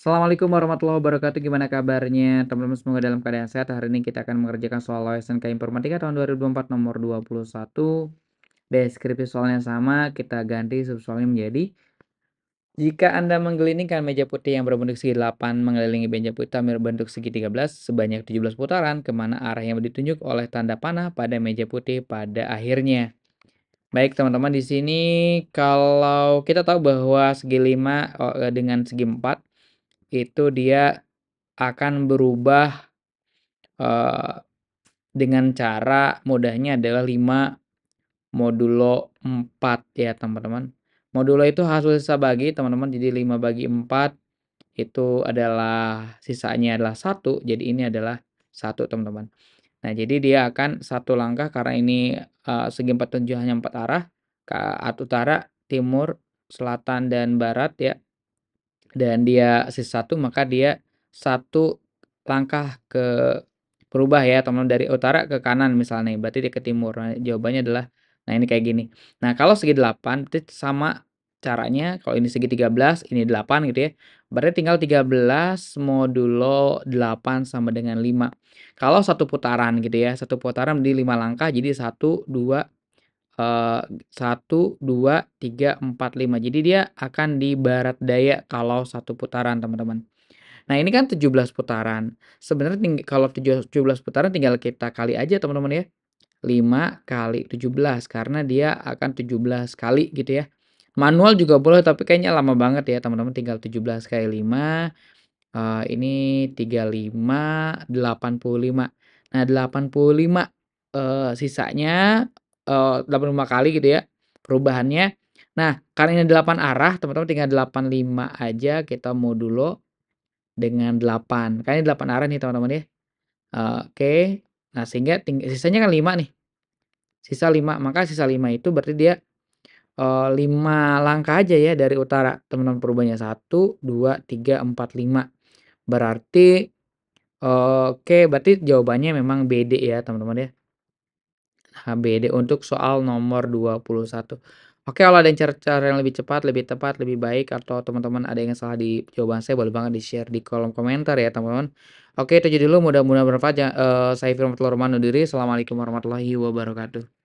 Assalamualaikum warahmatullahi wabarakatuh. Gimana kabarnya? Teman-teman semoga dalam keadaan sehat. Hari ini kita akan mengerjakan soal SNK Informatika tahun 2024 nomor 21. Deskripsi soalnya sama, kita ganti subsoalnya menjadi jika Anda menggelindingkan meja putih yang berbentuk segi 8 mengelilingi meja putih berbentuk segi 13 sebanyak 17 putaran kemana arah yang ditunjuk oleh tanda panah pada meja putih pada akhirnya. Baik teman-teman di sini kalau kita tahu bahwa segi 5 eh, dengan segi 4 itu dia akan berubah uh, dengan cara mudahnya adalah 5 modulo 4 ya teman-teman. Modulo itu hasil sisa bagi teman-teman jadi 5 bagi 4 itu adalah sisanya adalah satu jadi ini adalah satu teman-teman. Nah jadi dia akan satu langkah karena ini uh, segi empat tujuh hanya empat arah ke utara, timur, selatan dan barat ya dan dia sis satu maka dia satu langkah ke perubah ya teman dari utara ke kanan misalnya berarti dia ke timur nah, jawabannya adalah nah ini kayak gini nah kalau segi delapan berarti sama caranya kalau ini segi 13 ini 8 gitu ya berarti tinggal 13 modulo 8 sama dengan 5 kalau satu putaran gitu ya satu putaran di 5 langkah jadi 1 2 Eh, satu dua tiga empat lima jadi dia akan di barat daya kalau satu putaran teman-teman nah ini kan 17 putaran sebenarnya kalau 17 putaran tinggal kita kali aja teman-teman ya 5 kali 17 karena dia akan 17 kali gitu ya manual juga boleh tapi kayaknya lama banget ya teman-teman tinggal 17 kali 5 uh, eh, ini 35 85 nah 85 uh, eh, sisanya Eh, uh, 85 kali gitu ya perubahannya. Nah, karena ini 8 arah, teman-teman tinggal 85 aja kita modulo dengan 8. Karena ini 8 arah nih teman-teman ya. Uh, Oke. Okay. Nah, sehingga sisanya kan 5 nih. Sisa 5, maka sisa 5 itu berarti dia uh, eh, 5 langkah aja ya dari utara. Teman-teman perubahannya 1, 2, 3, 4, 5. Berarti Oke, okay, berarti jawabannya memang BD ya teman-teman ya. HBD untuk soal nomor 21. Oke, kalau ada yang cara-cara yang lebih cepat, lebih tepat, lebih baik, atau teman-teman ada yang salah di jawaban saya, boleh banget di-share di kolom komentar ya, teman-teman. Oke, itu aja dulu. Mudah-mudahan bermanfaat. Ya. Uh, saya Firman Roman diri. Assalamualaikum warahmatullahi wabarakatuh.